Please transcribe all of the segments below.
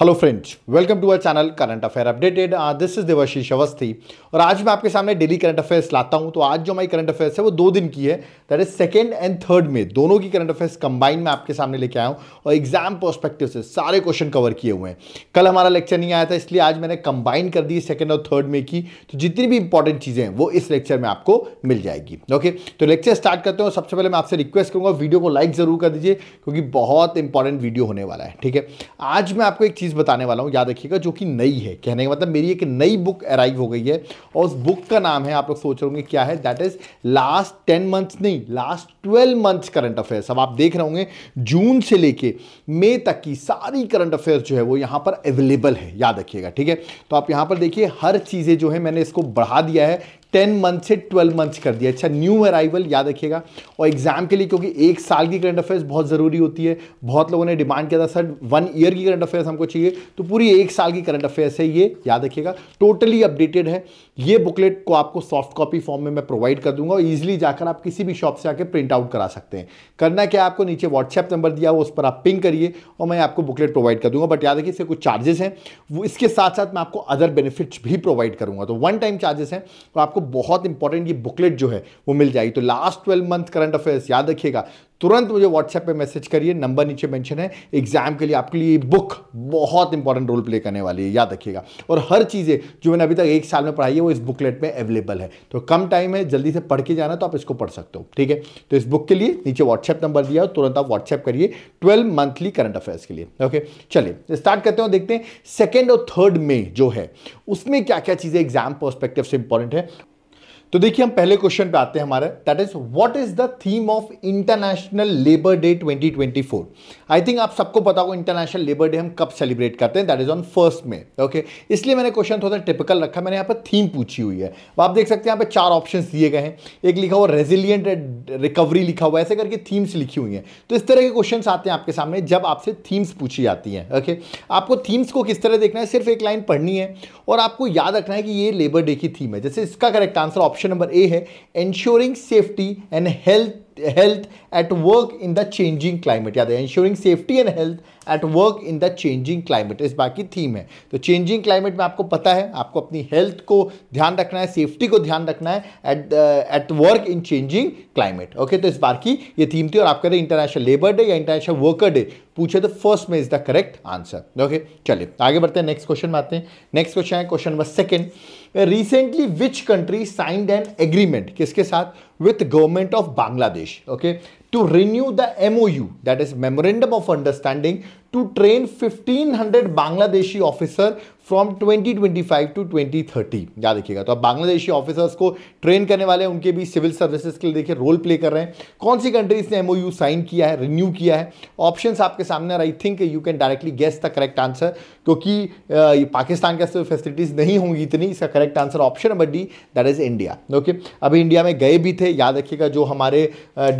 Hello friends welcome to our channel current affair updated this is Devashish Awasthi और आज मैं आपके सामने डेली करंट अफेयर्स लाता हूं तो आज जो हमारी करंट अफेयर्स है वो दो दिन की है that is second and third में दोनों की करंट अफेयर्स कंबाइन में आपके सामने लेके आया हूं और एग्जाम पर्स्पेक्टिव से सारे क्वेश्चन कवर किए हुए हैं कल हमारा लेक्चर नहीं आया था इसलिए आज मैंने कंबाइन कर दी सेकेंड और थर्ड में की तो जितनी भी इंपॉर्टेंट चीज़ें हैं वो इस लेक्चर में आपको मिल जाएगी ओके तो लेक्चर स्टार्ट करते हैं सबसे पहले मैं आपसे रिक्वेस्ट करूँगा वीडियो को लाइक ज़रूर कर दीजिए क्योंकि बहुत इंपॉर्टेंट वीडियो होने वाला है ठीक है आज मैं आपको एक चीज़ बताने वाला हूँ याद रखिएगा जो कि नई है कहने का मतलब मेरी एक नई बुक अराइव हो गई है और उस बुक का नाम है आप लोग सोच रहे होंगे क्या है that is last ten months नहीं last twelve months current affairs अब आप देख रहे होंगे जून से लेके मई तक की सारी करंट अफेयर्स जो है वो यहाँ पर अवेलेबल है याद रखिएगा ठीक है तो आप यहाँ पर देखिए हर चीज़ें जो है मैंने इसको बढ़ा दिया है टेन मंथ से ट्वेल्व मंथ कर दिया अच्छा न्यू अराइवल याद रखिएगा और एग्जाम के लिए क्योंकि एक साल की करंट अफेयर्स बहुत ज़रूरी होती है बहुत लोगों ने डिमांड किया था सर वन ईयर की करंट अफेयर्स हमको चाहिए तो पूरी एक साल की करंट अफेयर्स है ये याद रखिएगा टोटली अपडेटेड है ये बुकलेट को आपको सॉफ्ट कॉपी फॉर्म में मैं प्रोवाइड कर दूंगा और ईजिली जाकर आप किसी भी शॉप से आकर प्रिंट आउट करा सकते हैं करना क्या आपको नीचे व्हाट्सएप नंबर दिया हुआ उस पर आप पिंग करिए और मैं आपको बुकलेट प्रोवाइड कर दूंगा बट याद रखिए इसके कुछ चार्जेस हैं वो इसके साथ साथ मैं आपको अदर बेनिफिट्स भी प्रोवाइड करूंगा तो वन टाइम चार्जेस हैं तो आपको बहुत इंपॉर्टेंट ये बुकलेट जो है वो मिल जाएगी तो last twelve month current affairs याद रखिएगा तुरंत मुझे व्हाट्सएप पे मैसेज करिए नंबर नीचे मेंशन है एग्जाम के लिए आपके लिए बुक बहुत इंपॉर्टेंट रोल प्ले करने वाली है याद रखिएगा और हर चीज़ें जो मैंने अभी तक एक साल में पढ़ाई है वो इस बुकलेट में अवेलेबल है तो कम टाइम है जल्दी से पढ़ के जाना तो आप इसको पढ़ सकते हो ठीक है तो इस बुक के लिए नीचे व्हाट्सएप नंबर दिया तुरंत आप व्हाट्सएप करिए ट्वेल्व मंथली करंट अफेयर्स के लिए ओके चलिए स्टार्ट करते हैं देखते हैं सेकेंड और थर्ड में जो है उसमें क्या क्या चीज़ें एग्जाम परस्पेक्टिव से इंपॉर्टेंट है तो देखिए हम पहले क्वेश्चन पे आते हैं हमारे that is what is the theme of international labour day 2024 I think आप सबको पता होगा इंटरनेशनल लेबर डे हम कब सेलिब्रेट करते हैं that is on first May okay इसलिए मैंने क्वेश्चन थोड़ा टिपिकल रखा मैंने यहाँ पर थीम पूछी हुई है आप देख सकते हैं यहाँ पे चार ऑप्शन दिए गए हैं एक लिखा हुआ रेजिलियंट रिकवरी लिखा हुआ ऐसे करके थीम्स लिखी हुई हैं तो इस तरह के क्वेश्चन आते हैं आपके सामने जब आपसे थीम्स पूछी जाती हैं ओके आपको थीम्स को किस तरह देखना है सिर्फ एक लाइन पढ़नी है और आपको याद रखना है कि ये लेबर डे की थीम है जैसे इसका correct answer option option number A है ensuring safety and health health at work in the changing climate याद है ensuring safety and health at work in the changing climate इस बाकी थीम है तो चेंजिंग क्लाइमेट में आपको पता है आपको अपनी हेल्थ को ध्यान रखना है सेफ्टी को ध्यान रखना है at at work in changing climate okay तो इस बार की ये थीम थी और आप कह रहे हैं इंटरनेशनल लेबर डे या इंटरनेशनल वर्कर डे पूछे तो फर्स्ट में is the correct answer okay चलिए आगे बढ़ते हैं नेक्स्ट क्वेश्चन में आते हैं नेक्स्ट क्वेश्चन है question number second recently which country signed an agreement किसके साथ with government of Bangladesh okay to renew the MoU that is memorandum of understanding to train fifteen Bangladeshi officer from 2025 to 2030 याद रखिएगा तो अब बांग्लादेशी ऑफिसर्स को train करने वाले उनके भी सिविल सर्विसेज के लिए देखिए रोल प्ले कर रहे हैं कौन सी कंट्रीज ने एमओयू साइन किया है रिन्यू किया है ऑप्शंस आपके सामने I think you can directly guess the correct answer क्योंकि पाकिस्तान के फैसिलिटीज़ नहीं होंगी इतनी इसका correct answer option number D that is India okay अभी इंडिया में गए भी थे याद रखिएगा जो हमारे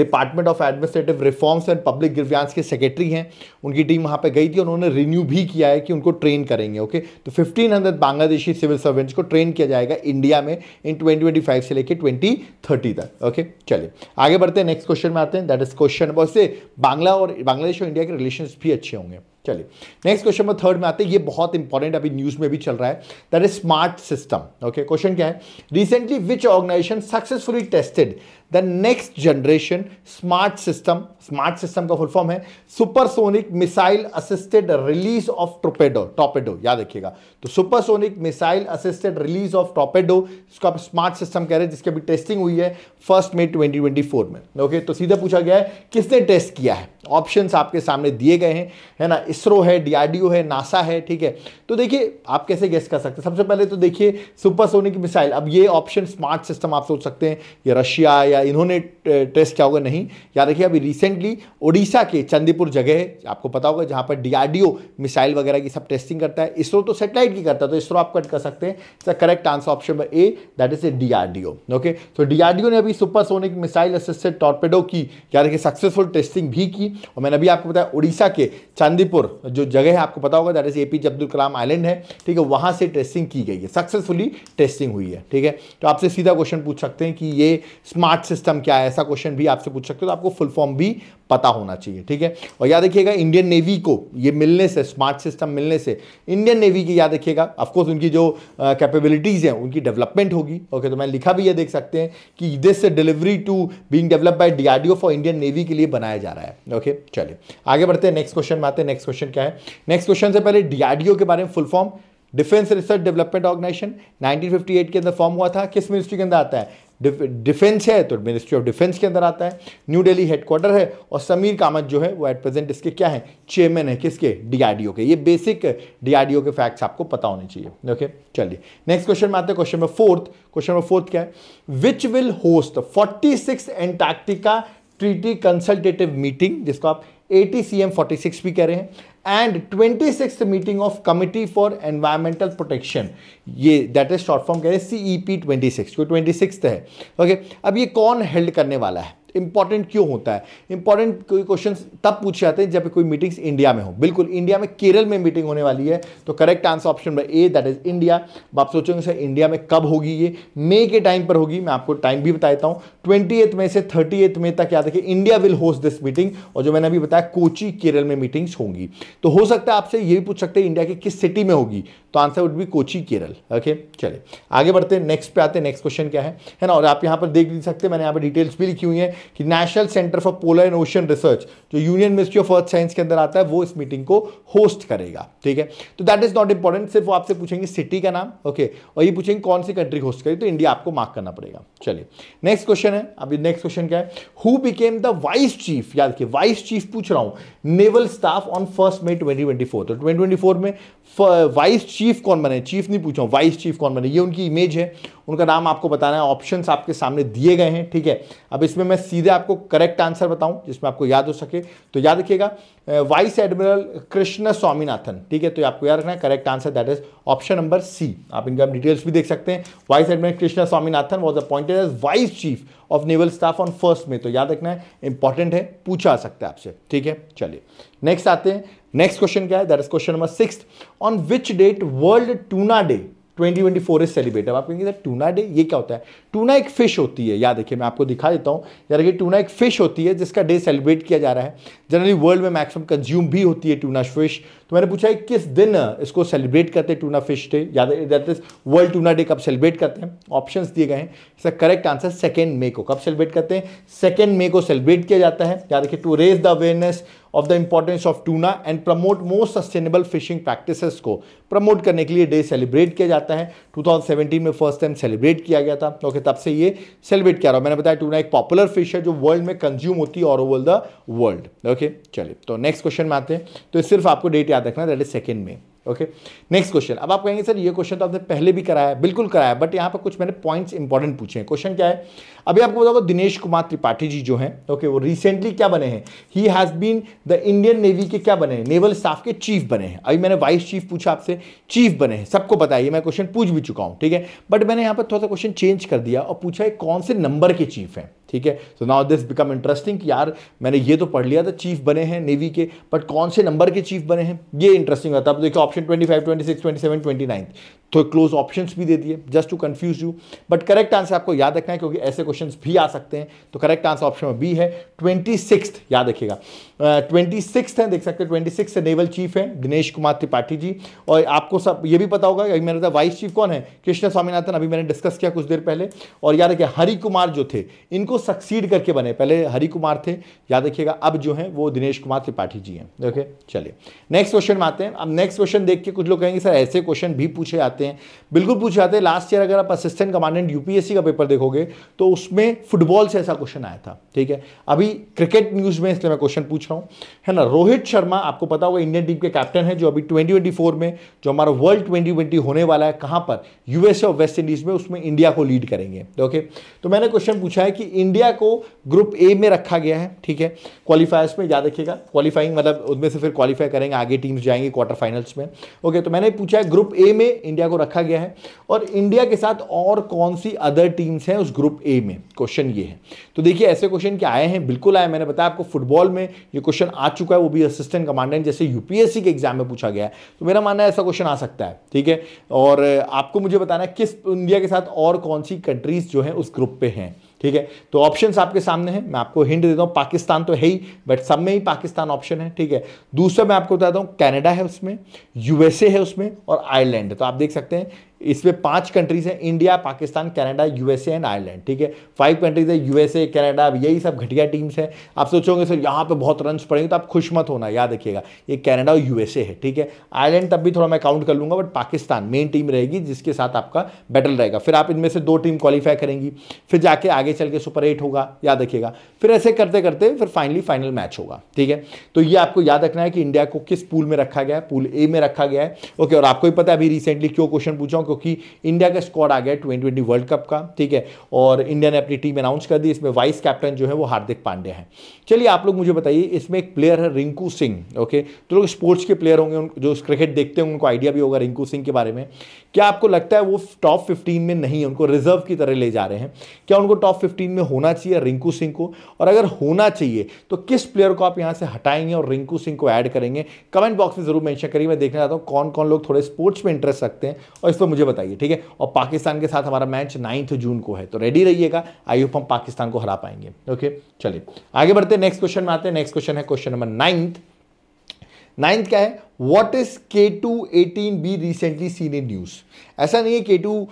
department of administrative reforms and public grievance के सेक्रेटरी हैं उनकी टीम वहाँ पर गई थी उन्होंने रिन्यू भी किया है कि उनको ट्रेन करेंगे ओके तो 1500 बांग्लादेशी सिविल सर्वेंट्स को ट्रेन किया जाएगा इंडिया में इन 2025 से लेकर 2030 तक ओके चलिए आगे बढ़ते हैं नेक्स्ट क्वेश्चन में आते हैं दैट इज क्वेश्चन नंबर से बांग्ला और बांग्लादेश और इंडिया के रिलेशन भी अच्छे होंगे चलिए नेक्स्ट क्वेश्चन नंबर थर्ड में आते हैं ये बहुत इंपॉर्टेंट अभी न्यूज में भी चल रहा है that is SMART system okay question क्या है recently which organisation successfully tested the next generation SMART system SMART system का फुल फॉर्म है supersonic missile assisted release of torpedo torpedo याद रखिएगा तो supersonic missile assisted release of torpedo इसको आप smart system कह रहे हैं जिसकी अभी टेस्टिंग हुई है फर्स्ट मे 2024 में ओके तो सीधा पूछा गया है किसने टेस्ट किया है ऑप्शन आपके सामने दिए गए हैं है ना इसरो है डीआरडीओ है नासा है ठीक है तो देखिए आप कैसे गेस कर सकते हैं सबसे पहले तो देखिए सुपरसोनिक मिसाइल अब ये ऑप्शन स्मार्ट सिस्टम आप सोच सकते हैं ये रशिया या इन्होंने टेस्ट किया होगा नहीं याद रखिए अभी रिसेंटली ओडिशा के चंदीपुर जगह आपको पता होगा जहां पर डीआरडीओ मिसाइल वगैरह की सब टेस्टिंग करता है इसरो तो सेटेलाइट की करता है तो इसरो आप कट कर सकते हैं it's correct answer option A that is A DRDO okay तो डीआरडीओ ने अभी सुपरसोनिक मिसाइल असिस्टेड टॉर्पेडो की याद रखिए सक्सेसफुल टेस्टिंग भी की और मैंने अभी आपको बताया उड़ीसा के चांदीपुर जो जगह है आपको पता होगा that is A P Abdul Kalam island है ठीक है वहाँ से टेस्टिंग की गई है सक्सेसफुली टेस्टिंग हुई है ठीक है तो आपसे सीधा क्वेश्चन पूछ सकते हैं कि ये स्मार्ट पार्ट सिस्टम क्या है ऐसा क्वेश्चन भी आपसे पूछ सकते हो तो आपको फुल फॉर्म भी पता होना चाहिए ठीक है और याद रखिएगा इंडियन नेवी को ये मिलने से स्मार्ट सिस्टम मिलने से इंडियन नेवी की याद रखिएगा ऑफकोर्स उनकी जो कैपेबिलिटीज़ uh, हैं उनकी डेवलपमेंट होगी ओके तो मैं लिखा भी ये देख सकते हैं कि this delivery to being develop by DRDO for Indian navy के लिए बनाया जा रहा है ओके चलिए आगे बढ़ते हैं नेक्स्ट क्वेश्चन में आते हैं नेक्स्ट क्वेश्चन क्या है नेक्स्ट क्वेश्चन से पहले डी के बारे में full form defence research development organisation 1958 के अंदर फॉर्म हुआ था किस मिनिस्ट्री के अंदर आता है डिफेंस है तो मिनिस्ट्री ऑफ डिफेंस के अंदर आता है न्यू दिल्ली हेडक्वार्टर है और समीर कामत जो है वो एट प्रेजेंट इसके क्या है चेयरमैन है किसके डीआरडीओ के ये बेसिक डीआरडीओ के फैक्ट्स आपको पता होने चाहिए ओके चलिए नेक्स्ट क्वेश्चन में आते हैं question number fourth question number fourth क्या है which will host forty six Antarctica treaty consultative meeting जिसको आप A T C M forty six भी कह रहे हैं and twenty six meeting of committee for environmental protection ये दैट इज शॉर्ट फॉर्म कह रहे हैं C E P twenty six twenty six है ओके okay, अब ये कौन हेल्ड करने वाला है इंपॉर्टेंट क्यों होता है इंपॉर्टेंट कोई क्वेश्चन तब पूछे जाते हैं जब कोई मीटिंग्स इंडिया में हो बिल्कुल इंडिया में केरल में मीटिंग होने वाली है तो correct answer option number A that is India आप सोचेंगे सर इंडिया में कब होगी ये मे के टाइम पर होगी मैं आपको टाइम भी बता देता हूँ ट्वेंटी मई से थर्टी मई तक याद रखिए India will host this meeting और जो मैंने अभी बताया कोची केरल में मीटिंग्स होंगी तो हो सकता है आपसे ये भी पूछ सकते हैं इंडिया की किस सिटी में होगी तो answer would be Kochi Kerala okay चले आगे बढ़ते हैं नेक्स्ट पे आते हैं नेक्स्ट क्वेश्चन क्या है है ना और आप यहाँ पर देख सकते हैं मैंने यहाँ पर डिटेल्स भी लिखी हुई है कि national centre for polar and ocean research जो union ministry of earth science के अंदर आता है वो इस मीटिंग को होस्ट करेगा ठीक है तो दैट इज नॉट इंपॉर्टेंट सिर्फ आपसे पूछेंगे सिटी का नाम ओके okay, और ये पूछेंगे कौन सी कंट्री होस्ट करी तो इंडिया आपको मार्क करना पड़ेगा चलिए नेक्स्ट क्वेश्चन है अभी नेक्स्ट क्वेश्चन क्या है who became the vice chief याद रखिए वाइस चीफ पूछ रहा हूं naval staff on first May twenty twenty तो ट्वेंटी ट्वेंटी फोर में वाइस चीफ कौन बने चीफ नहीं पूछा वाइस चीफ कौन बने ये उनकी इमेज है उनका नाम आपको बताना है ऑप्शन आपके सामने दिए गए हैं ठीक है अब इसमें मैं सीधे आपको करेक्ट आंसर बताऊं जिसमें आपको याद हो सके तो याद रखिएगा वाइस एडमिरल कृष्ण स्वामीनाथन ठीक है तो आपको याद रखना है correct answer that is option number C आप इनका डिटेल्स भी देख सकते हैं vice admiral Krishna Swaminathan was appointed as vice chief of naval staff on first May तो याद रखना है इंपॉर्टेंट है पूछा सकता है आपसे ठीक है चलिए नेक्स्ट आते हैं नेक्स्ट क्वेश्चन क्या है that is question number six on which date world tuna day 2024 is अब आप कहेंगे टूना डे ये क्या होता है टूना एक फिश होती है याद देखिए मैं आपको दिखा देता हूँ याद देखिए टूना एक फिश होती है जिसका डे सेलिब्रेट किया जा रहा है जनरली वर्ल्ड में मैक्सिमम कंज्यूम भी होती है टूना फिश तो मैंने पूछा है किस दिन इसको सेलिब्रेट करते हैं टूना फिश डे याद that is world tuna day कब सेलिब्रेट करते हैं ऑप्शन दिए गए हैं इसका करेक्ट आंसर सेकेंड मे को कब सेलिब्रेट करते हैं सेकेंड मे को सेलिब्रेट किया जाता है याद देखिए to raise the awareness of the importance of tuna and promote more sustainable fishing practices को प्रमोट करने के लिए डे सेलिब्रेट किया जाता है 2017 में फर्स्ट टाइम सेलिब्रेट किया गया था ओके तब से ये सेलिब्रेट किया रहा हूँ मैंने बताया टूना एक पॉपुलर फिश है जो वर्ल्ड में कंज्यूम होती है all over the world okay चलिए तो नेक्स्ट क्वेश्चन में आते हैं तो सिर्फ आपको डेट याद रखना दैट इज सेकेंड में ओके नेक्स्ट क्वेश्चन अब आप कहेंगे सर ये क्वेश्चन तो आपने पहले भी कराया बिल्कुल कराया बट यहाँ पर कुछ मैंने पॉइंट्स इंपॉर्टेंट पूछे हैं क्वेश्चन क्या है अभी आपको बताओ दिनेश कुमार त्रिपाठी जी जो हैं ओके वो रिसेंटली क्या बने हैं he has been the Indian navy के क्या बने हैं नेवल स्टाफ के चीफ बने हैं अभी मैंने वाइस चीफ पूछा आपसे चीफ बने हैं सबको बताइए मैं क्वेश्चन पूछ भी चुका हूँ ठीक है बट मैंने यहाँ पर थोड़ा सा क्वेश्चन चेंज कर दिया और पूछा है कौन से नंबर के चीफ हैं ठीक है so now this become interesting कि यार मैंने ये तो पढ़ लिया था चीफ बने हैं नेवी के बट कौन से नंबर के चीफ बने हैं ये इंटरेस्टिंग होता है देखिए option twenty twenty five six twenty seven twenty nine तो क्लोज ऑप्शन भी दे दिए just to confuse you but correct answer आपको याद रखना है क्योंकि ऐसे क्वेश्चन भी आ सकते हैं तो करेक्ट आंसर ऑप्शन बी है ट्वेंटी याद रखिएगा ट्वेंटी सिक्स हैं देख सकते ट्वेंटी सिक्स नेवल चीफ हैं दिनेश कुमार त्रिपाठी जी और आपको सब ये भी पता होगा मैंने बताया वाइस चीफ कौन है कृष्ण स्वामीनाथन अभी मैंने डिस्कस किया कुछ देर पहले और याद रखिए हरि कुमार जो थे इनको सक्सीड करके बने पहले हरि कुमार थे याद रखिएगा अब जो है वो दिनेश कुमार त्रिपाठी जी हैं ओके चलिए नेक्स्ट क्वेश्चन में आते हैं अब नेक्स्ट क्वेश्चन देख के कुछ लोग कहेंगे सर ऐसे क्वेश्चन भी पूछे जाते हैं बिल्कुल पूछे जाते हैं लास्ट ईयर अगर आप असिस्टेंट कमांडेंट यूपीएससी का पेपर देखोगे तो उसमें फुटबॉल से ऐसा क्वेश्चन आया था ठीक है अभी क्रिकेट न्यूज़ में इसलिए मैं क्वेश्चन पूछ पूछ रहा हूँ है ना रोहित शर्मा आपको पता होगा इंडियन टीम के कैप्टन है जो अभी 2024 में जो हमारा वर्ल्ड 2020 होने वाला है कहाँ पर यूएसए और वेस्ट इंडीज़ में उसमें इंडिया को लीड करेंगे ओके तो मैंने क्वेश्चन पूछा है कि इंडिया को ग्रुप ए में रखा गया है ठीक है क्वालिफायर्स में याद रखिएगा क्वालिफाइंग मतलब उनमें से फिर क्वालिफाई करेंगे आगे टीम्स जाएंगे क्वार्टर फाइनल्स में ओके तो मैंने पूछा है ग्रुप ए में इंडिया को रखा गया है और इंडिया के साथ और कौन सी अदर टीम्स हैं उस ग्रुप ए में क्वेश्चन ये है तो देखिए ऐसे क्वेश्चन क्या आए हैं बिल्कुल आए मैंने बताया आपको फुटबॉल में ये क्वेश्चन आ चुका है वो भी असिस्टेंट कमांडेंट जैसे यूपीएससी के एग्जाम में पूछा गया है तो मेरा मानना है ऐसा क्वेश्चन आ सकता है ठीक है और आपको मुझे बताना है किस इंडिया के साथ और कौन सी कंट्रीज जो है उस ग्रुप पे हैं ठीक है तो ऑप्शन आपके सामने हैं मैं आपको हिंट देता हूँ पाकिस्तान तो है ही बट सब में ही पाकिस्तान ऑप्शन है ठीक है दूसरा मैं आपको बताता हूँ कनाडा है उसमें यूएसए है उसमें और आयरलैंड है तो आप देख सकते हैं इसमें पांच कंट्रीज हैं India Pakistan Canada USA and Ireland ठीक है फाइव कंट्रीज है यूएसए कनाडा यही सब घटिया टीम्स हैं आप सोचोगे सर यहाँ पे बहुत रन पड़ेंगे तो आप खुश मत होना याद रखिएगा ये कनाडा और यूएसए है ठीक है आयरलैंड तब भी थोड़ा मैं काउंट कर लूँगा बट पाकिस्तान मेन टीम रहेगी जिसके साथ आपका बैटल रहेगा फिर आप इनमें से दो टीम क्वालिफाई करेंगी फिर जाके आगे चल के सुपर एट होगा याद रखिएगा फिर ऐसे करते करते फिर फाइनली फाइनल मैच होगा ठीक है तो ये आपको याद रखना है कि इंडिया को किस पूल में रखा गया है पूल ए में रखा गया है ओके और आपको भी पता है अभी रिसेंटली क्यों क्वेश्चन पूछा हूँ क्योंकि इंडिया का स्क्वाड आ गया ट्वेंटी ट्वेंटी वर्ल्ड कप का ठीक है और इंडिया ने अपनी टीम अनाउंस कर दी इसमें वाइस कैप्टन जो है वो हार्दिक पांडे हैं चलिए आप लोग मुझे बताइए इसमें एक प्लेयर है रिंकू सिंह ओके तो लोग स्पोर्ट्स के प्लेयर होंगे जो क्रिकेट देखते होंगे उनको आइडिया भी होगा रिंकू सिंह के बारे में क्या आपको लगता है वो टॉप फिफ्टीन में नहीं है उनको रिजर्व की तरह ले जा रहे हैं क्या उनको टॉप फिफ्टीन में होना चाहिए रिंकू सिंह को और अगर होना चाहिए तो किस प्लेयर को आप यहाँ से हटाएंगे और रिंकू सिंह को ऐड करेंगे कमेंट बॉक्स में जरूर मैंशन करिए मैं देखना चाहता हूँ कौन कौन लोग थोड़े स्पोर्ट्स में इंटरेस्ट रखते हैं और इस पर मुझे बताइए ठीक है और पाकिस्तान के साथ हमारा मैच नाइन्थ जून को है तो रेडी रहिएगा आई होप हम पाकिस्तान को हरा पाएंगे ओके चलिए आगे बढ़ते नेक्स्ट क्वेश्चन में आते हैं नेक्स्ट क्वेश्चन है क्वेश्चन नंबर नाइन्थ नाइन्थ क्या है what is K two eighteen B recently seen in news ऐसा नहीं है के टू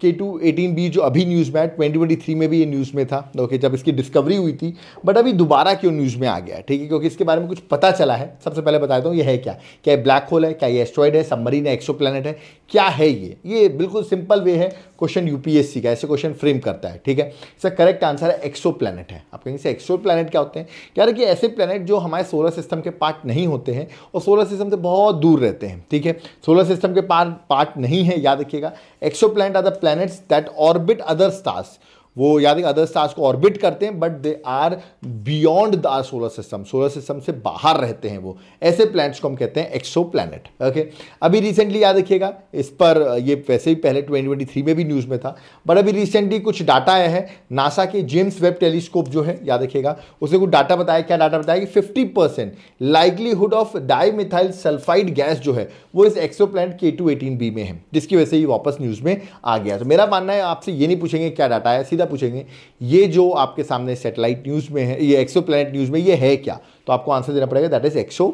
के टू एटीन बी जो अभी न्यूज़ में है ट्वेंटी ट्वेंटी थ्री में भी ये न्यूज़ में था ओके okay, जब इसकी डिस्कवरी हुई थी बट अभी दोबारा क्यों न्यूज़ में आ गया ठीक है क्योंकि इसके बारे में कुछ पता चला है सबसे पहले बता देता हूँ ये है क्या क्या ये ब्लैक होल है क्या ये एस्ट्रॉइड है सबमरीन है एक्सो प्लानट है क्या है ये ये बिल्कुल सिंपल वे है क्वेश्चन यूपीएससी का ऐसे क्वेश्चन फ्रेम करता है ठीक है इसका करेक्ट आंसर है एक्सो प्लानट है आप कहेंगे एक्सो प्लानट क्या होते हैं क्या कि ऐसे प्लानट जो हमारे सोलर सिस्टम के पार्ट नहीं होते हैं और सोलर सोलर सिस्टम से बहुत दूर रहते हैं ठीक है सोलर सिस्टम के पार पार्ट नहीं है याद रखिएगा exoplanet are the planets that orbit other stars वो यानी अदर स्टार्स को ऑर्बिट करते हैं but they are beyond the solar system solar system से बाहर रहते हैं वो ऐसे प्लैनेट्स को हम कहते हैं एक्सो प्लैनेट ओके अभी रिसेंटली याद रखिएगा इस पर ये वैसे ही पहले 2023 में भी न्यूज़ में था बट अभी रिसेंटली कुछ डाटा आया है नासा के जेम्स वेब टेलीस्कोप जो है याद रखिएगा उसने कुछ डाटा बताया क्या डाटा बताया कि fifty percent livelihood of dimethyl sulphide gas जो है वो इस exoplanet K two eighteen B में है जिसकी वजह से ये वापस न्यूज़ में आ गया तो मेरा मानना है आपसे ये नहीं पूछेंगे क्या डाटा है सीधा पूछेंगे ये जो आपके सामने सेटेलाइट न्यूज़ में है ये एक्सो न्यूज़ में ये है क्या तो आपको आंसर देना पड़ेगा that is exo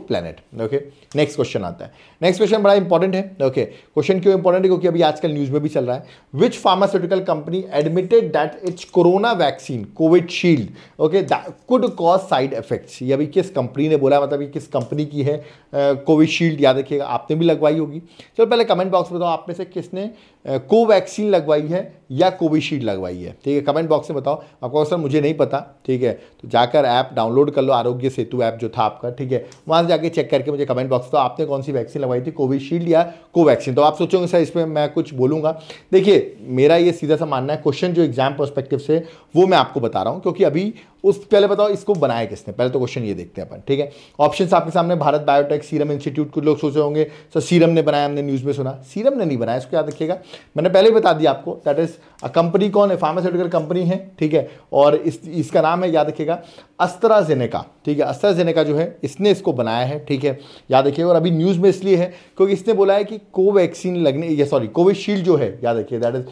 okay next question आता है नेक्स्ट क्वेश्चन बड़ा इंपॉर्टेंट है ओके क्वेश्चन क्यों इंपॉर्टेंट है क्योंकि अभी आजकल न्यूज में भी चल रहा है which pharmaceutical company admitted that its corona vaccine Covishield okay could cause side effects ये अभी किस कंपनी ने बोला मतलब ये किस कंपनी की है कोविशील्ड याद रखिएगा आपने भी लगवाई होगी चलो पहले कमेंट बॉक्स में बताओ आप में से किसने कोवैक्सीन लगवाई है या कोविशील्ड लगवाई है ठीक है कमेंट बॉक्स में बताओ आपको सर मुझे नहीं पता ठीक है तो जाकर ऐप डाउनलोड कर लो आरोग्य सेतु ऐप जो था आपका ठीक है वहाँ से जाके चेक करके मुझे कमेंट बॉक्स तो आपने कौन सी वैक्सीन करवाई थी कोविशील्ड या कोवैक्सीन तो आप सोचोगे सर इसमें मैं कुछ बोलूँगा देखिए मेरा ये सीधा सा मानना है क्वेश्चन जो एग्जाम परस्पेक्टिव से वो मैं आपको बता रहा हूँ क्योंकि अभी उस पहले बताओ इसको बनाया किसने पहले तो क्वेश्चन ये देखते हैं अपन ठीक है ऑप्शन आपके सामने भारत बायोटेक सीरम इंस्टीट्यूट कुछ लोग सोचे होंगे सर तो सीरम ने बनाया हमने न्यूज़ में सुना सीरम ने नहीं बनाया इसको याद रखिएगा मैंने पहले ही बता दिया आपको दैट इज़ अ कंपनी कौन है फार्मास्यूटिकल कंपनी है ठीक है और इस इसका नाम है याद रखिएगा जेनेका ठीक है जेनेका जो है इसने इसको बनाया है ठीक है याद रखिएगा और अभी न्यूज़ में इसलिए है क्योंकि इसने बोला है कि कोवैक्सीन लगने या सॉरी कोविशील्ड जो है याद रखिए दैट इज़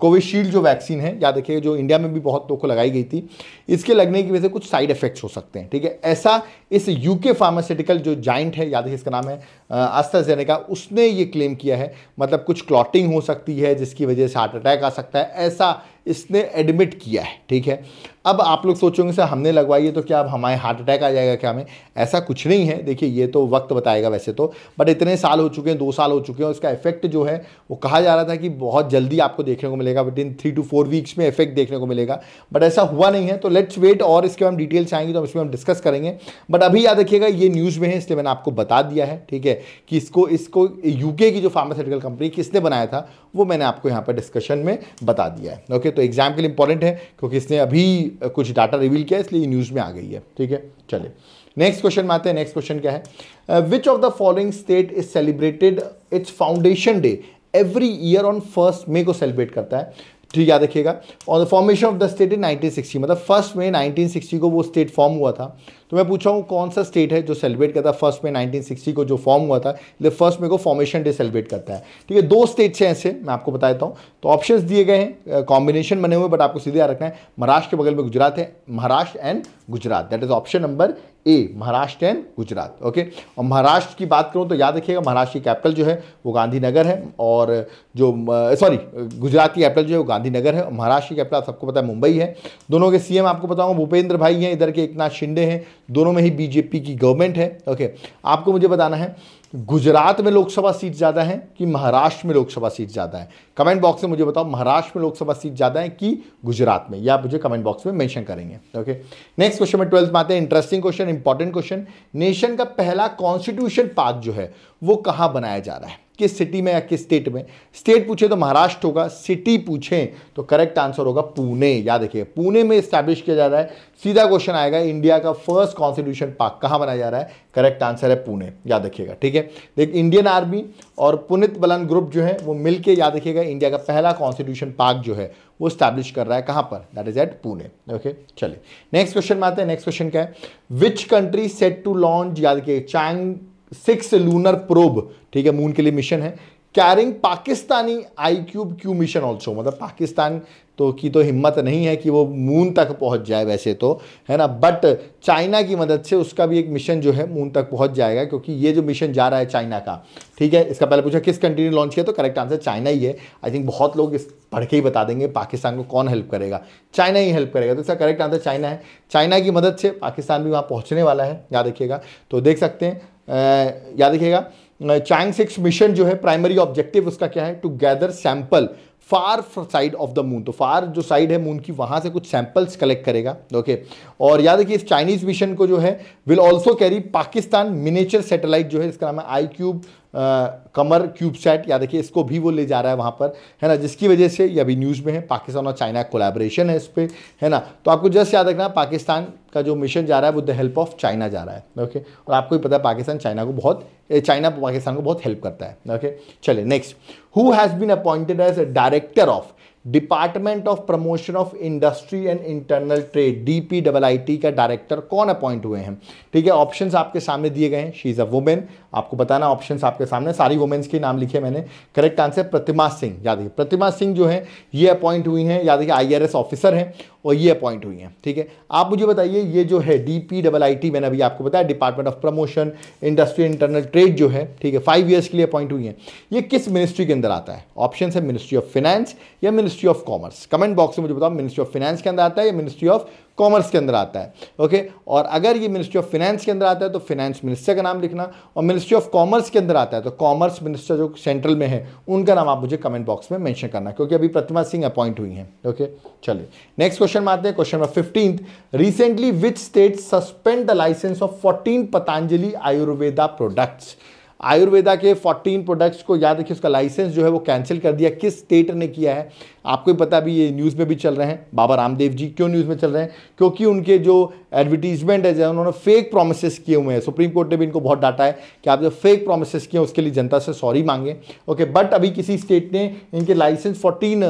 कोविशील्ड जो वैक्सीन है याद रखिए जो इंडिया में भी बहुत लोग को लगाई गई थी इसके लगने की वजह से कुछ साइड इफेक्ट्स हो सकते हैं ठीक है ऐसा इस यूके फार्मास्यूटिकल जो जाइंट है याद है इसका नाम है आस्था का उसने ये क्लेम किया है मतलब कुछ क्लॉटिंग हो सकती है जिसकी वजह से हार्ट अटैक आ सकता है ऐसा इसने एडमिट किया है ठीक है अब आप लोग सोचोगे सर हमने लगवाई है तो क्या अब हमारे हार्ट अटैक आ जाएगा क्या हमें ऐसा कुछ नहीं है देखिए ये तो वक्त बताएगा वैसे तो बट इतने साल हो चुके हैं दो साल हो चुके हैं उसका इफेक्ट जो है वो कहा जा रहा था कि बहुत जल्दी आपको देखने को मिलेगा within three to four weeks में इफेक्ट देखने को मिलेगा बट ऐसा हुआ नहीं है तो लेट्स वेट और इसके हम डिटेल्स आएंगे तो हम इसमें हम डिस्कस करेंगे बट अभी याद रखिएगा ये न्यूज़ में है इसलिए मैंने आपको बता दिया है ठीक है कि इसको इसको यूके की जो फार्मास्यूटिकल कंपनी किसने बनाया था वो मैंने आपको यहाँ पर डिस्कशन में बता दिया है ओके है तो एग्जाम के लिए इंपॉर्टेंट है क्योंकि इसने अभी कुछ डाटा रिवील किया इसलिए न्यूज़ में आ गई है ठीक है चले नेक्स्ट क्वेश्चन में आते हैं नेक्स्ट क्वेश्चन क्या है which of the following state is celebrated its foundation day every year on first May को सेलिब्रेट करता है ठीक याद रखिएगा और the formation of the state in 1960 मतलब फर्स्ट मे 1960 को वो स्टेट फॉर्म हुआ था तो मैं पूछा हूँ कौन सा स्टेट है जो सेलिब्रेट करता है फर्स्ट में 1960 को जो फॉर्म हुआ था इसलिए फर्स्ट में को फॉर्मेशन डे सेलिब्रेट करता है ठीक है दो स्टेट्स हैं ऐसे मैं आपको बता देता हूँ तो ऑप्शन दिए गए हैं कॉम्बिनेशन बने हुए बट आपको सीधे याद रखना है महाराष्ट्र के बगल में गुजरात है Maharashtra and Gujarat that is option number A Maharashtra and Gujarat okay और महाराष्ट्र की बात करूँ तो याद रखिएगा महाराष्ट्र की कैपिटल जो है वो गांधीनगर है और जो सॉरी गुजरात की कैपिटल जो है वो गांधीनगर है और महाराष्ट्र की कैपिटल सबको पता है मुंबई है दोनों के सीएम आपको बताऊँगा भूपेंद्र भाई हैं इधर के एक नाथ शिंदे हैं दोनों में ही बीजेपी की गवर्नमेंट है ओके आपको मुझे बताना है गुजरात में लोकसभा सीट ज़्यादा है कि महाराष्ट्र में लोकसभा सीट ज़्यादा है कमेंट बॉक्स में मुझे बताओ महाराष्ट्र में लोकसभा सीट ज़्यादा है कि गुजरात में या मुझे कमेंट बॉक्स में मेंशन करेंगे ओके नेक्स्ट क्वेश्चन में ट्वेल्थ में आते हैं interesting question important question nation का पहला कॉन्स्टिट्यूशन पार्क जो है वो कहाँ बनाया जा रहा है किस सिटी में या किस स्टेट में स्टेट पूछे तो महाराष्ट्र होगा सिटी पूछे तो करेक्ट आंसर होगा पुणे याद रखिए पुणे में स्टैब्लिश किया जा रहा है सीधा क्वेश्चन आएगा इंडिया का फर्स्ट कॉन्स्टिट्यूशन पार्क कहां बनाया जा रहा है करेक्ट आंसर है पुणे याद रखिएगा ठीक है देख इंडियन आर्मी और पुनित बलन ग्रुप जो है वो मिलकर याद रखिएगा इंडिया का पहला कॉन्स्टिट्यूशन पार्क जो है वो स्टैब्लिश कर रहा है कहां पर that is at Pune okay चलिए नेक्स्ट क्वेश्चन में आते हैं नेक्स्ट क्वेश्चन क्या है which country set to launch याद रखिए चांग सिक्स लूनर प्रोब ठीक है मून के लिए मिशन है carrying Pakistani I cube Q mission also मतलब पाकिस्तान तो की तो हिम्मत नहीं है कि वो मून तक पहुंच जाए वैसे तो है ना बट चाइना की मदद से उसका भी एक मिशन जो है मून तक पहुंच जाएगा क्योंकि ये जो मिशन जा रहा है चाइना का ठीक है इसका पहले पूछा किस कंट्री ने लॉन्च किया तो करेक्ट आंसर चाइना ही है आई थिंक बहुत लोग इस पढ़ के ही बता देंगे पाकिस्तान को कौन हेल्प करेगा चाइना ही हेल्प करेगा तो इसका करेक्ट आंसर चाइना है चाइना की मदद से पाकिस्तान भी वहाँ पहुँचने वाला है याद रखिएगा तो देख सकते हैं याद रखिएगा चैंग सिक्स मिशन जो है प्राइमरी ऑब्जेक्टिव उसका क्या है to gather sample far side of the moon तो फार जो साइड है मून की वहां से कुछ सैंपल्स कलेक्ट करेगा ओके okay. और याद रखिए इस चाइनीज़ मिशन को जो है will also carry Pakistan miniature satellite जो है इसका नाम है आई क्यूब आ, कमर सेट या देखिए इसको भी वो ले जा रहा है वहाँ पर है ना जिसकी वजह से ये अभी न्यूज़ में है पाकिस्तान और चाइना कोलैबोरेशन है इस पर है ना तो आपको जस्ट याद रखना पाकिस्तान का जो मिशन जा रहा है वो द हेल्प ऑफ चाइना जा रहा है ओके और आपको भी पता है पाकिस्तान चाइना को बहुत चाइना पाकिस्तान को बहुत हेल्प करता है ओके चले next who has been appointed as director of department of promotion of industry and internal trade D P double I T का डायरेक्टर कौन अपॉइंट हुए हैं ठीक है ऑप्शन आपके सामने दिए गए हैं शी इज़ अ वुमेन आपको बताना ऑप्शन आपके सामने सारी वुमेन्स के नाम लिखे मैंने करेक्ट आंसर प्रतिमा सिंह याद रखिए प्रतिमा सिंह जो है ये अपॉइंट हुई हैं याद रखिए आई ऑफिसर हैं और ये अपॉइंट हुई हैं ठीक है आप मुझे बताइए ये जो है D P double I T मैंने अभी आपको बताया department of promotion industry internal trade जो है ठीक है फाइव ईयर्स के लिए अपॉइंट हुई है ये किस मिनिस्ट्री के अंदर आता है ऑप्शन है मिनिस्ट्री ऑफ फाइनेंस या ministry of commerce comment box में मुझे बताओ मिनिस्ट्री ऑफ फाइनेंस के अंदर आता है या मिनिस्ट्री ऑफ कॉमर्स के अंदर आता है ओके और अगर ये मिनिस्ट्री ऑफ फाइनेंस के अंदर आता है तो फाइनेंस मिनिस्टर का नाम लिखना और मिनिस्ट्री ऑफ कॉमर्स के अंदर आता है तो कॉमर्स मिनिस्टर जो सेंट्रल में है उनका नाम आप मुझे कमेंट बॉक्स में मैंशन करना क्योंकि अभी प्रतिमा सिंह अपॉइंट हुई हैं ओके चलिए नेक्स्ट क्वेश्चन में आते हैं question number fifteen recently which state suspend the licence of fourteen Patanjali Ayurveda products Ayurveda के 14 प्रोडक्ट्स को याद रखिए उसका लाइसेंस जो है वो कैंसिल कर दिया किस स्टेट ने किया है आपको भी पता भी ये न्यूज़ में भी चल रहे हैं बाबा रामदेव जी क्यों न्यूज़ में चल रहे हैं क्योंकि उनके जो एडवर्टीजमेंट है जो उन्होंने फेक प्रोमिसेस किए हुए हैं सुप्रीम कोर्ट ने भी इनको बहुत डाटा है कि आप जो फेक प्रोमिसेस किए उसके लिए जनता से सॉरी मांगे ओके बट अभी किसी स्टेट ने इनके लाइसेंस फोर्टीन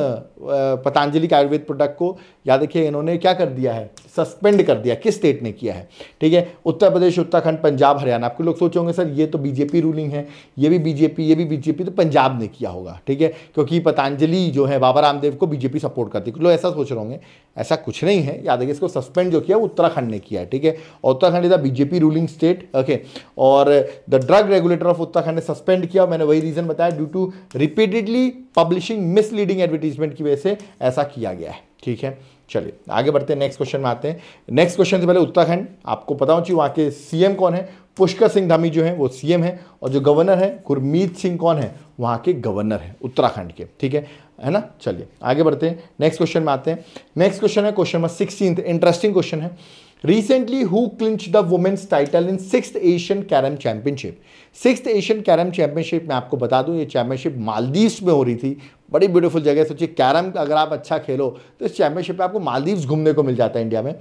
पतंजलि के आयुर्वेद प्रोडक्ट को याद रखिए इन्होंने क्या कर दिया है सस्पेंड कर दिया किस स्टेट ने किया है ठीक है उत्तर प्रदेश उत्तराखंड पंजाब हरियाणा आपको लोग होंगे सर ये तो बीजेपी रूलिंग ओपनिंग है ये भी बीजेपी ये भी बीजेपी तो पंजाब ने किया होगा ठीक है क्योंकि पतंजलि जो है बाबा रामदेव को बीजेपी सपोर्ट करती है लोग ऐसा सोच रहे होंगे ऐसा कुछ नहीं है याद रखिए इसको सस्पेंड जो किया उत्तराखंड ने किया ठीक है Uttarakhand is a BJP ruling state okay और the drug regulator of Uttarakhand ने सस्पेंड किया मैंने वही रीज़न बताया due to repeatedly publishing misleading advertisement की वजह से ऐसा किया गया है ठीक है चलिए आगे बढ़ते हैं नेक्स्ट क्वेश्चन में आते हैं नेक्स्ट क्वेश्चन से पहले उत्तराखंड आपको पता हो चाहिए वहाँ के सीएम कौन है पुष्कर सिंह धामी जो हैं वो सीएम हैं और जो गवर्नर हैं गुरमीत सिंह कौन है वहाँ के गवर्नर हैं उत्तराखंड के ठीक है है ना चलिए आगे बढ़ते हैं नेक्स्ट क्वेश्चन में आते हैं नेक्स्ट क्वेश्चन है question number sixteen interesting question है recently who clinch the women's title in six Asian carrom championship six Asian carrom championship मैं आपको बता दूं ये चैंपियनशिप मालदीव्स में हो रही थी बड़ी ब्यूटीफुल जगह सोचिए कैरम अगर आप अच्छा खेलो तो इस चैंपियनशिप में आपको मालदीव्स घूमने को मिल जाता है इंडिया में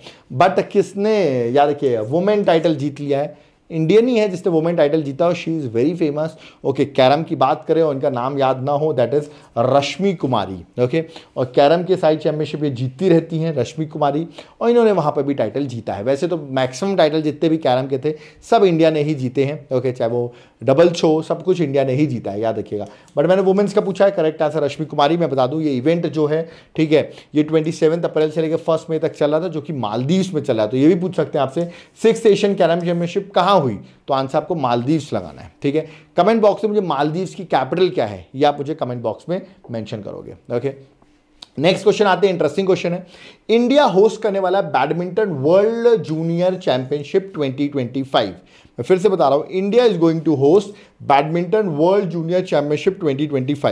बट किसने याद रखिए वुमेन टाइटल जीत लिया है इंडियन ही है जिसने वुमेन टाइटल जीता और she is very famous okay carrom की बात करें और उनका नाम याद ना हो that is Rashmi Kumari okay और कैरम के साइड चैंपियनशिप ये जीतती रहती हैं रश्मि कुमारी और इन्होंने वहाँ पर भी टाइटल जीता है वैसे तो मैक्सिमम टाइटल जितने भी कैरम के थे सब इंडिया ने ही जीते हैं ओके चाहे वो डबल छो सब कुछ इंडिया ने ही जीता है याद रखिएगा बट मैंने वुमेंस का पूछा है करेक्ट आंसर रश्मि कुमारी मैं बता दूँ ये इवेंट जो है ठीक है ये ट्वेंटी अप्रैल से लेकर फर्स्ट मई तक चल रहा था जो कि मालदीव्स में चला तो ये भी पूछ सकते हैं आपसे सिक्स एशियन कैरम चैंपियनशिप कहाँ हुई तो आंसर आपको मालदीव्स लगाना है ठीक है कमेंट बॉक्स में मुझे मालदीव्स की कैपिटल क्या है ये आप मुझे कमेंट बॉक्स में मेंशन करोगे ओके नेक्स्ट क्वेश्चन आते हैं इंटरेस्टिंग क्वेश्चन है इंडिया होस्ट करने वाला बैडमिंटन वर्ल्ड जूनियर चैंपियनशिप 2025 मैं फिर से बता रहा हूं India is going to host badminton world junior championship 2025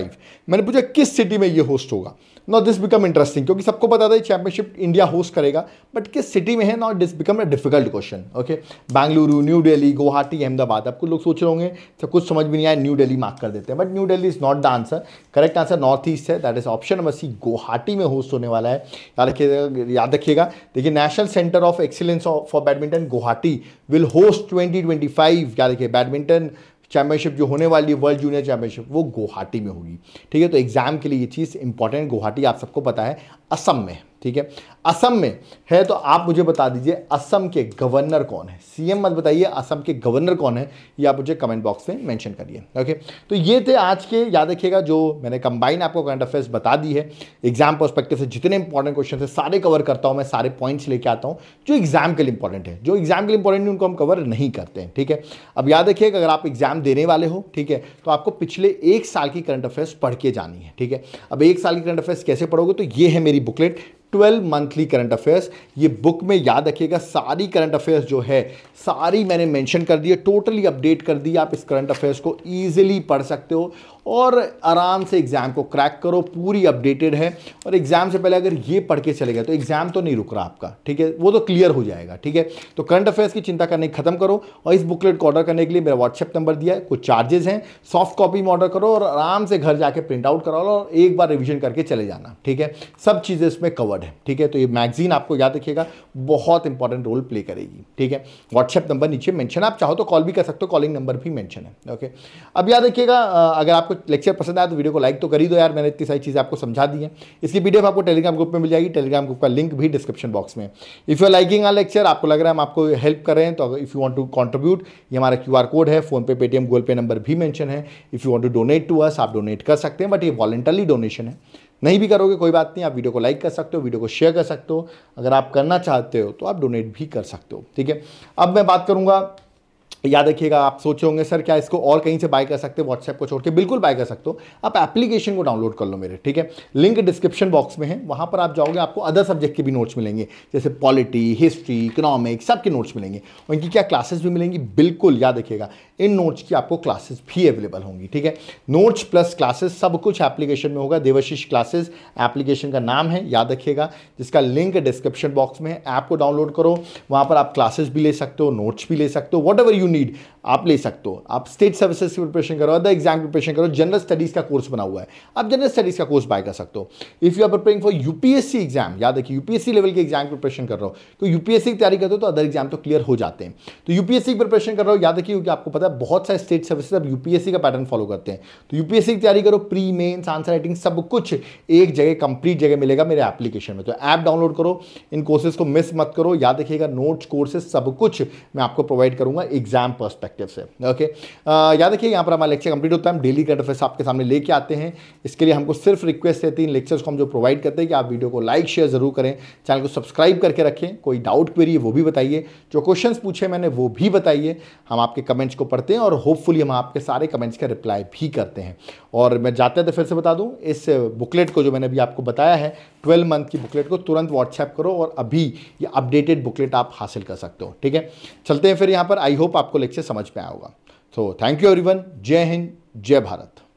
मैंने पूछा किस सिटी में ये होस्ट होगा नॉट दिस बिकम इंटरेस्टिंग क्योंकि सबको पता था चैंपियनशिप इंडिया होस्ट करेगा बट किस सिटी में है not this become a difficult question okay Bengaluru New Delhi Guwahati Ahmedabad आपको लोग सोच रहे होंगे तो कुछ समझ भी नहीं आया न्यू डेली मार्क कर देते हैं but New Delhi is not the answer correct answer north east है that is option number C Guwahati में होस्ट होने वाला है याद रखिएगा याद रखिएगा देखिए national centre of excellence for badminton Guwahati will host twenty twenty five याद रखिए बैडमिंटन चैंपियनशिप जो होने वाली है वर्ल्ड जूनियर चैंपियनशिप वो गुवाहाटी में होगी ठीक है तो एग्ज़ाम के लिए ये चीज़ इंपॉर्टेंट गुवाहाटी आप सबको पता है असम में ठीक है असम में है तो आप मुझे बता दीजिए असम के गवर्नर कौन है सीएम मत बताइए असम के गवर्नर कौन है ये आप मुझे कमेंट बॉक्स में मेंशन करिए ओके तो ये थे आज के याद रखिएगा जो मैंने कंबाइन आपको करंट अफेयर्स बता दी है एग्जाम पर्सपेक्टिव से जितने इंपॉर्टेंट क्वेश्चन है सारे कवर करता हूँ मैं सारे पॉइंट्स लेके आता हूँ जो एग्जाम के लिए इंपॉर्टेंट है जो एग्जाम के लिए इंपॉर्टेंट है उनको हम कवर नहीं करते हैं ठीक है अब याद रखिएगा अगर आप एग्जाम देने वाले हो ठीक है तो आपको पिछले एक साल की करंट अफेयर्स पढ़ के जानी है ठीक है अब एक साल की करंट अफेयर्स कैसे पढ़ोगे तो ये है मेरी booklet twelve monthly current affairs ये बुक में याद रखिएगा सारी करंट अफेयर्स जो है सारी मैंने मेंशन कर दी है टोटली अपडेट कर दी आप इस करंट अफेयर्स को ईजिली पढ़ सकते हो और आराम से एग्ज़ाम को क्रैक करो पूरी अपडेटेड है और एग्ज़ाम से पहले अगर ये पढ़ के चले गए तो एग्ज़ाम तो नहीं रुक रहा आपका ठीक है वो तो क्लियर हो जाएगा ठीक है तो करंट अफेयर्स की चिंता करने खत्म करो और इस बुकलेट को ऑर्डर करने के लिए मेरा व्हाट्सएप नंबर दिया है कुछ चार्जेस हैं सॉफ्ट कॉपी में ऑर्डर करो और आराम से घर जाके प्रिंट आउट करा लो और एक बार रिविजन करके चले जाना ठीक है सब चीज़ें इसमें कवर वर्ड है ठीक है तो ये मैगजीन आपको याद रखिएगा बहुत इंपॉर्टेंट रोल प्ले करेगी ठीक है व्हाट्सएप नंबर नीचे मेंशन आप चाहो तो कॉल भी कर सकते हो कॉलिंग नंबर भी मेंशन है ओके अब याद रखिएगा अगर आपको लेक्चर पसंद आया तो वीडियो को लाइक तो करी दो यार मैंने इतनी सारी चीज़ें आपको समझा दी है इसकी वीडियो आपको टेलीग्राम ग्रुप में मिल जाएगी टेलीग्राम ग्रुप का लिंक भी डिस्क्रिप्शन बॉक्स में if you liking a lecture आपको लग रहा है हम आपको हेल्प कर रहे हैं तो if you want to contribute ये हमारा क्यू कोड है PhonePe Paytm Google Pay number भी मैंशन है if you want to donate to us आप डोनेट कर सकते हैं बट ये वॉलेंटरली डोनेशन है नहीं भी करोगे कोई बात नहीं आप वीडियो को लाइक कर सकते हो वीडियो को शेयर कर सकते हो अगर आप करना चाहते हो तो आप डोनेट भी कर सकते हो ठीक है अब मैं बात करूँगा याद रखिएगा आप सोचे होंगे सर क्या इसको और कहीं से बाय कर सकते हो व्हाट्सएप को छोड़ के बिल्कुल बाय कर सकते हो आप एप्लीकेशन को डाउनलोड कर लो मेरे ठीक है लिंक डिस्क्रिप्शन बॉक्स में है वहाँ पर आप जाओगे आपको अदर सब्जेक्ट के भी नोट्स मिलेंगे जैसे पॉलिटी हिस्ट्री इकोनॉमिक्स सबके नोट्स मिलेंगे उनकी क्या क्लासेस भी मिलेंगी बिल्कुल याद रखिएगा इन नोट्स की आपको क्लासेस भी अवेलेबल होंगी ठीक है नोट्स प्लस क्लासेस सब कुछ एप्लीकेशन में होगा देवाशीष क्लासेस एप्लीकेशन का नाम है याद रखिएगा जिसका लिंक डिस्क्रिप्शन बॉक्स में है ऐप को डाउनलोड करो वहाँ पर आप क्लासेस भी ले सकते हो नोट्स भी ले सकते हो वॉट एवर यू नीड आप ले सकते हो आप स्टेट सर्विसेज की प्रिपरेशन करो अदर एग्जाम की प्रिपरेशन करो जनरल स्टडीज़ का कोर्स बना हुआ है आप जनरल स्टडीज़ का कोर्स बाय कर सकते हो if you are preparing for UPSC exam याद रखिए यूपीएससी लेवल के एग्जाम की प्रिपरेशन कर रहा हो तो यूपीएससी की तैयारी करते हो तो अदर एग्जाम तो क्लियर हो जाते हैं तो यूपीएससी की प्रिपरेशन कर रहा हो याद रखिए क्योंकि आपको पता है बहुत सारे स्टेट सर्विसेज अब यूपीएससी का पैटर्न फॉलो करते हैं तो यूपीएससी की तैयारी करो प्री मेन्स आंसर राइटिंग सब कुछ एक जगह कंप्लीट जगह मिलेगा मेरे एप्लीकेशन में तो ऐप डाउनलोड करो इन कोर्सेज को मिस मत करो याद रखिएगा नोट्स कोर्सेज सब कुछ मैं आपको प्रोवाइड करूंगा एग्जाम पर्सपेक्ट पर्सपेक्टिव से ओके uh, याद रखिए यहाँ पर हमारा लेक्चर कंप्लीट होता है हम डेली करंट अफेयर्स आपके सामने लेके आते हैं इसके लिए हमको सिर्फ रिक्वेस्ट रहती है इन लेक्चर्स को हम जो प्रोवाइड करते हैं कि आप वीडियो को लाइक शेयर जरूर करें चैनल को सब्सक्राइब करके रखें कोई डाउट क्वेरी वो भी बताइए जो क्वेश्चन पूछे मैंने वो भी बताइए हम आपके कमेंट्स को पढ़ते हैं और होपफुली हम आपके सारे कमेंट्स का रिप्लाई भी करते हैं और मैं जाते थे तो फिर से बता दूँ इस बुकलेट को जो मैंने अभी आपको बताया है ट्वेल्व मंथ की बुकलेट को तुरंत व्हाट्सएप करो और अभी ये अपडेटेड बुकलेट आप हासिल कर सकते हो ठीक है चलते हैं फिर यहाँ पर आई होप आपको लेक्चर समझ समझ में आया होगा सो थैंक यू एवरीवन जय हिंद जय भारत